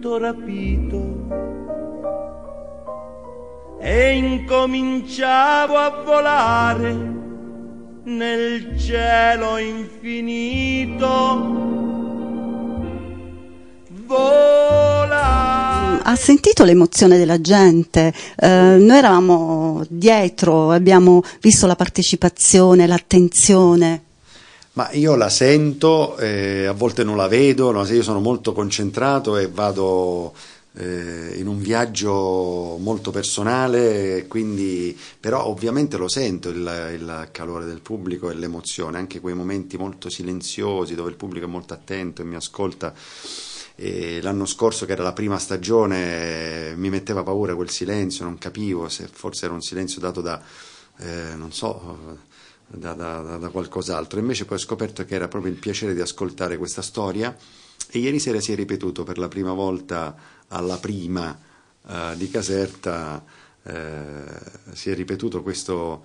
tutto rapito e incominciavo a volare nel cielo infinito. ha sentito l'emozione della gente. Eh, noi eravamo dietro, abbiamo visto la partecipazione, l'attenzione ma io la sento, eh, a volte non la vedo, no? io sono molto concentrato e vado eh, in un viaggio molto personale, quindi, però ovviamente lo sento il, il calore del pubblico e l'emozione, anche quei momenti molto silenziosi dove il pubblico è molto attento e mi ascolta. E l'anno scorso, che era la prima stagione, mi metteva paura quel silenzio, non capivo se forse era un silenzio dato da, eh, non so, da, da, da qualcos'altro. Invece poi ho scoperto che era proprio il piacere di ascoltare questa storia e ieri sera si è ripetuto per la prima volta alla prima eh, di Caserta, eh, si è ripetuto questo,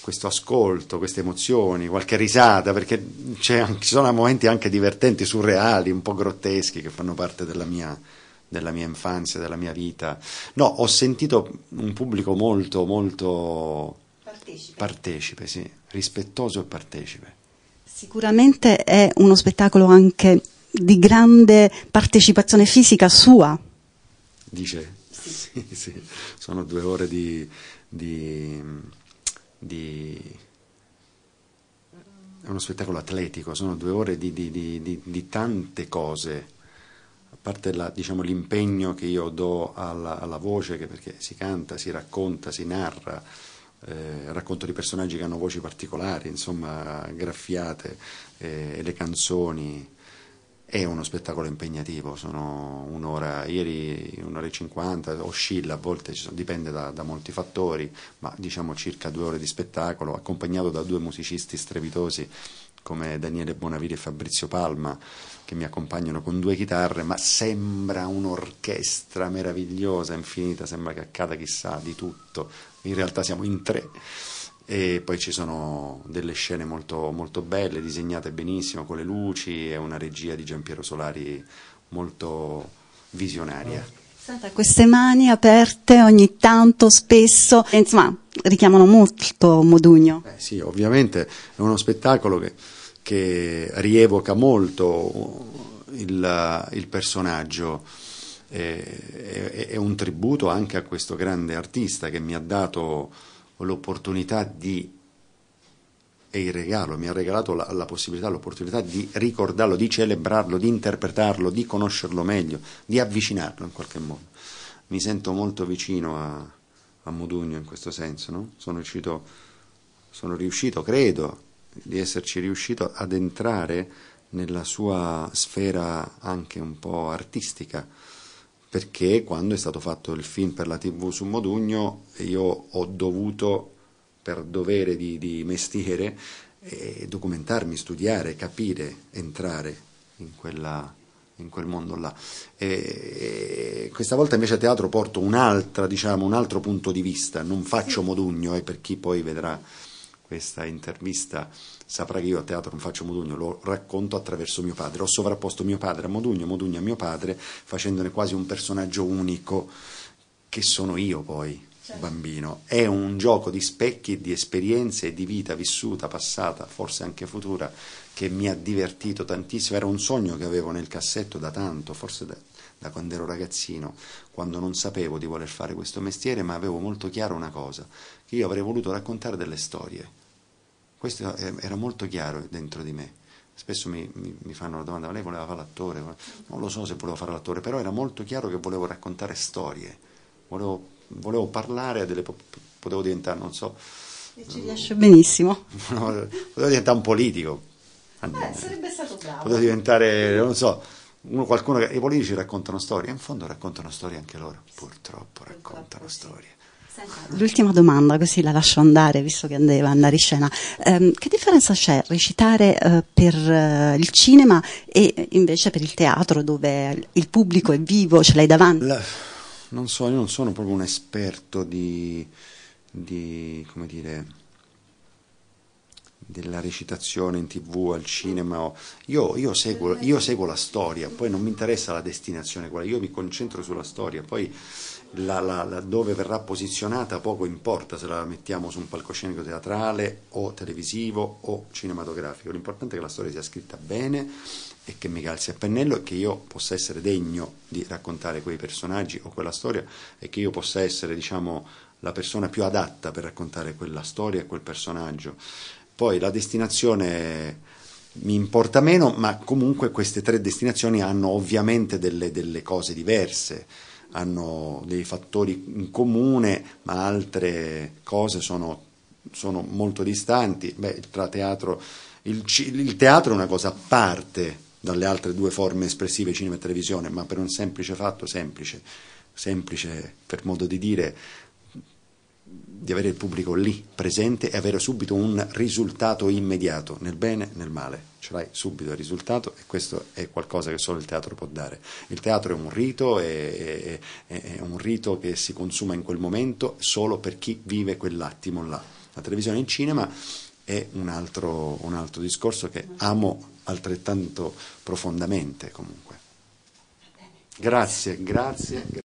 questo, ascolto, queste emozioni, qualche risata, perché ci sono momenti anche divertenti, surreali, un po' grotteschi che fanno parte della mia, della mia infanzia, della mia vita. No, ho sentito un pubblico molto, molto Partecipe. Partecipe, sì, rispettoso e partecipe. Sicuramente è uno spettacolo anche di grande partecipazione fisica sua. Dice? Sì, sì, sì. sono due ore di, di, di è uno spettacolo atletico, sono due ore di, di, di, di tante cose, a parte la, diciamo, l'impegno che io do alla, alla voce, perché si canta, si racconta, si narra, eh, racconto di personaggi che hanno voci particolari, insomma, graffiate, eh, le canzoni. È uno spettacolo impegnativo, sono un'ora, ieri un'ora e cinquanta, oscilla a volte, dipende da, da, molti fattori, ma diciamo circa due ore di spettacolo, accompagnato da due musicisti strepitosi come Daniele Bonaviri e Fabrizio Palma, che mi accompagnano con due chitarre, ma sembra un'orchestra meravigliosa, infinita, sembra che accada chissà di tutto, in realtà siamo in tre e poi ci sono delle scene molto, molto belle, disegnate benissimo con le luci e una regia di Giampiero Solari molto visionaria. Senta, queste mani aperte ogni tanto, spesso, insomma, richiamano molto Modugno. Eh sì, ovviamente è uno spettacolo che, che rievoca molto il, il personaggio eh, è, è un tributo anche a questo grande artista che mi ha dato l'opportunità di e il regalo, mi ha regalato la, la, possibilità, l'opportunità di ricordarlo, di celebrarlo, di interpretarlo, di conoscerlo meglio, di avvicinarlo in qualche modo. Mi sento molto vicino a, a Modugno in questo senso, no? sono, riuscito, sono riuscito, credo di esserci riuscito ad entrare nella sua sfera anche un po' artistica perché quando è stato fatto il film per la tv su Modugno io ho dovuto, per dovere di, di mestiere, eh, documentarmi, studiare, capire, entrare in, quella, in quel mondo là. E, e questa volta invece a teatro porto diciamo, un altro punto di vista, non faccio Modugno, e eh, per chi poi vedrà questa intervista saprà che io a teatro non faccio Modugno, lo racconto attraverso mio padre. Ho sovrapposto mio padre a Modugno, Modugno a mio padre, facendone quasi un personaggio unico che sono io poi, certo. bambino. È un gioco di specchi, di esperienze e di vita vissuta, passata, forse anche futura, che mi ha divertito tantissimo. Era un sogno che avevo nel cassetto da tanto, forse da, da quando ero ragazzino, quando non sapevo di voler fare questo mestiere, ma avevo molto chiaro una cosa, che io avrei voluto raccontare delle storie questo eh, era molto chiaro dentro di me. Spesso mi, mi, mi fanno la domanda, ma lei voleva fare l'attore? Non lo so se volevo fare l'attore, però era molto chiaro che volevo raccontare storie, volevo, volevo parlare a delle... potevo diventare, non so... E ci riesce benissimo. potevo diventare un politico. Eh, sarebbe stato bravo. Potevo diventare, non so uno, qualcuno che, i politici raccontano storie, in fondo raccontano storie anche loro, purtroppo raccontano storie. L'ultima domanda, così la lascio andare, visto che andava a andare in scena. Eh, che differenza c'è recitare eh, per eh, il cinema e eh, invece per il teatro, dove il pubblico è vivo, ce l'hai davanti? La, non so, io non sono proprio un esperto di, di come dire della recitazione in tv, al cinema, io, io, seguo, io seguo la storia, poi non mi interessa la destinazione, io mi concentro sulla storia, poi la, la, la, dove verrà posizionata poco importa se la mettiamo su un palcoscenico teatrale o televisivo o cinematografico, l'importante è che la storia sia scritta bene e che mi calzi a pennello e che io possa essere degno di raccontare quei personaggi o quella storia e che io possa essere diciamo la persona più adatta per raccontare quella storia e quel personaggio poi la destinazione mi importa meno, ma comunque queste tre destinazioni hanno ovviamente delle, delle cose diverse, hanno dei fattori in comune, ma altre cose sono, sono molto distanti. Beh, tra teatro, il, il teatro è una cosa a parte dalle altre due forme espressive, cinema e televisione, ma per un semplice fatto, semplice, semplice per modo di dire, di avere il pubblico lì presente e avere subito un risultato immediato, nel bene e nel male. Ce l'hai subito il risultato e questo è qualcosa che solo il teatro può dare. Il teatro è un rito, è, è, è un rito che si consuma in quel momento solo per chi vive quell'attimo là. La televisione in cinema è un altro, un altro discorso che amo altrettanto profondamente comunque. Grazie, grazie. grazie.